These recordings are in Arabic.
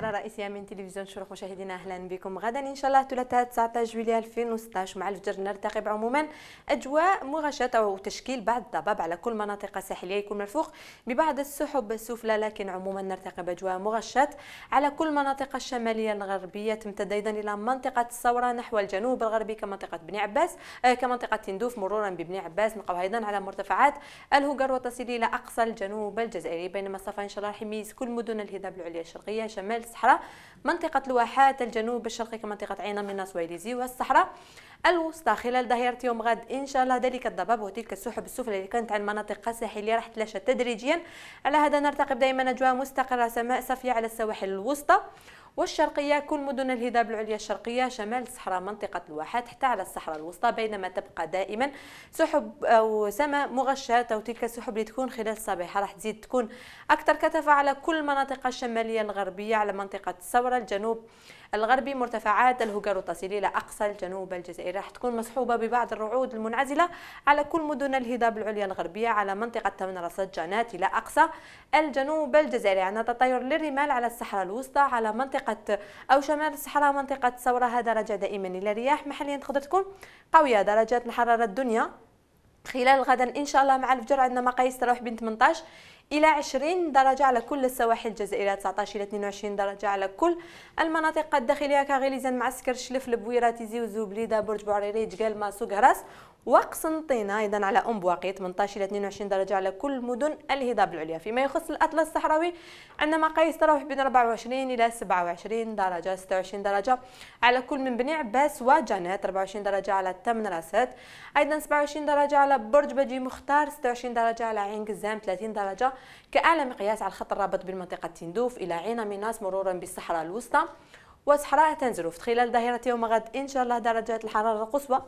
مباشره الرئيسية من تلفزيون شروق مشاهدينا اهلا بكم غدا ان شاء الله ثلاثاء 19 جويليا 2016 مع الفجر نرتقب عموما اجواء مغشاه وتشكيل بعض الضباب على كل مناطق الساحليه يكون من الفوق ببعض السحب السفلى لكن عموما نرتقب اجواء مغشاه على كل مناطق الشماليه الغربيه تمتد ايضا الى منطقه الثوره نحو الجنوب الغربي كمنطقه بني عباس آه، كمنطقه تندوف مرورا ببني عباس نلقاو ايضا على مرتفعات الهجر وتصل الى اقصى الجنوب الجزائري بينما الصفا ان شاء الله راح يميز كل مدن الهضاب العليا الشرقيه شمال الصحراء منطقة الواحات الجنوب الشرقي كمنطقة عين من ويليزي والصحراء الوسطى خلال ظهيرة يوم غد إن شاء الله ذلك الضباب وتلك السحب السفلى اللي كانت على المناطق الساحلية راح تلاشى تدريجيا على هذا نرتقب دائما أجواء مستقرة سماء صافية على السواحل الوسطى والشرقية كل مدن الهضاب العليا الشرقية شمال الصحراء منطقة الواحات حتى على الصحراء الوسطى بينما تبقى دائما سحب أو سماء مغشاة أو تلك السحب اللي تكون خلال الصباح راح تزيد تكون أكثر كثافة على كل المناطق الشمالية الغربية على منطقة الثورة الجنوب الغربي مرتفعات الهجر تصل إلى أقصى الجنوب الجزائري راح تكون مصحوبة ببعض الرعود المنعزلة على كل مدن الهضاب العليا الغربية على منطقة تمنرصد جانات إلى أقصى الجنوب الجزائري عندنا تطاير للرمال على الصحراء الوسطى على منطقة أو شمال الصحراء منطقة ثوره درجة دائما إلى رياح محليا تقدر تكون قوية درجات الحرارة الدنيا خلال غدا ان شاء الله مع الفجر عندنا مقاييس تراوح بين 18 الى 20 درجه على كل السواحل الجزائريه 19 الى 22 درجه على كل المناطق الداخليه كغليزان معسكر شلف البويره تيزي وزوبليده برج بوعريري تقال ماسو كراس وقسنطينة أيضا على أم بواقي 18 إلى 22 درجة على كل مدن الهضاب العليا فيما يخص الأطلس الصحراوي عندنا مقاييس تراوح بين 24 إلى 27 درجة 26 درجة على كل من بني عباس وجنات 24 درجة على تمن راسات أيضا 27 درجة على برج بجي مختار 26 درجة على عين قزام 30 درجة كأعلى مقياس على الخط الرابط بين منطقة تندوف إلى عين ميناس مرورا بالصحراء الوسطى وصحراء تنزروف خلال ظهيرة يوم غد إن شاء الله درجات الحرارة القصوى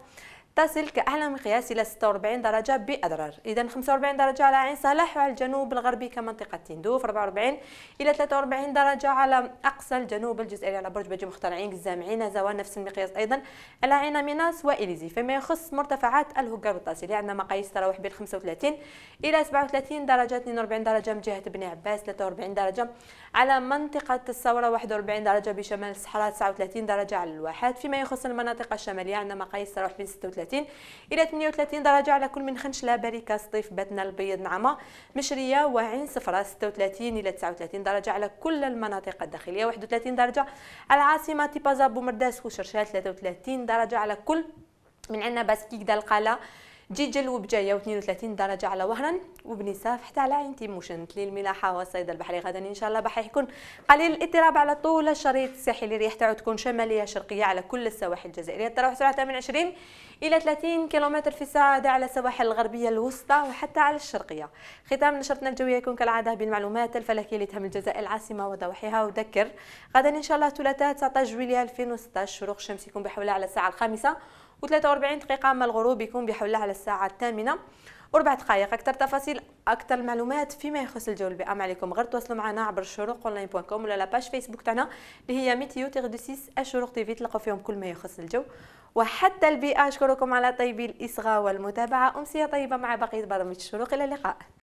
تصل كأعلى مقياس إلى 46 درجة بأضرار إذا 45 درجة على عين صالح وعلى الجنوب الغربي كمنطقة تندوف 44 إلى 43 درجة على أقصى الجنوب الجزائري على برج بجي مخترعين الزامعين زوال نفس المقياس أيضا على عين ميناس وإليزي فيما يخص مرتفعات الهكار والتاسيلية عندنا مقاييس تراوح بين 35 إلى 37 درجة 42 درجة من جهة بني عباس 43 درجة على منطقة الثورة 41 درجة بشمال الصحراء 39 درجة على الواحات فيما يخص المناطق الشمالية عندنا مقاييس تراوح بين 36 37 الى 38 درجه على كل من خنشله بركه سطيف باتنا البيض نعمه مشريه وعين صفراء 36 الى 39 درجه على كل المناطق الداخليه 31 درجه على العاصمه تيبازا بومرداس وشرشال 33 درجه على كل من عندنا باسكيك دالقاله جيجل وبجاية و32 درجة على وهران وبنساف حتى على عين تيموشن للملاحة والصيد البحري غدا إن شاء الله بح يكون قليل الاضطراب على طول الشريط الساحلي ريح تاعو تكون شمالية شرقية على كل السواحل الجزائرية تروح سرعتها من 20 إلى 30 كيلومتر في الساعة على السواحل الغربية الوسطى وحتى على الشرقية ختام نشرتنا الجوية يكون كالعادة بالمعلومات الفلكية اللي تهم الجزائر العاصمة وضواحيها وذكر غدا إن شاء الله ثلاثاء 19 جويلية 2016 شروق الشمس يكون بحولها على الساعة الخامسة و43 دقيقة أما الغروب يكون بحولها على الساعة الثامنة وربع دقائق أكثر تفاصيل أكثر معلومات فيما يخص الجو البيئة عليكم غير تواصلوا معنا عبر الشروق أونلاين بوان كوم ولا لاباج فيسبوك تاعنا اللي هي ميتيو دو سيس الشروق تيفي تلقوا فيهم كل ما يخص الجو وحتى البيئة أشكركم على طيب الإصغاء والمتابعة أمسية طيبة مع بقية برامج الشروق إلى اللقاء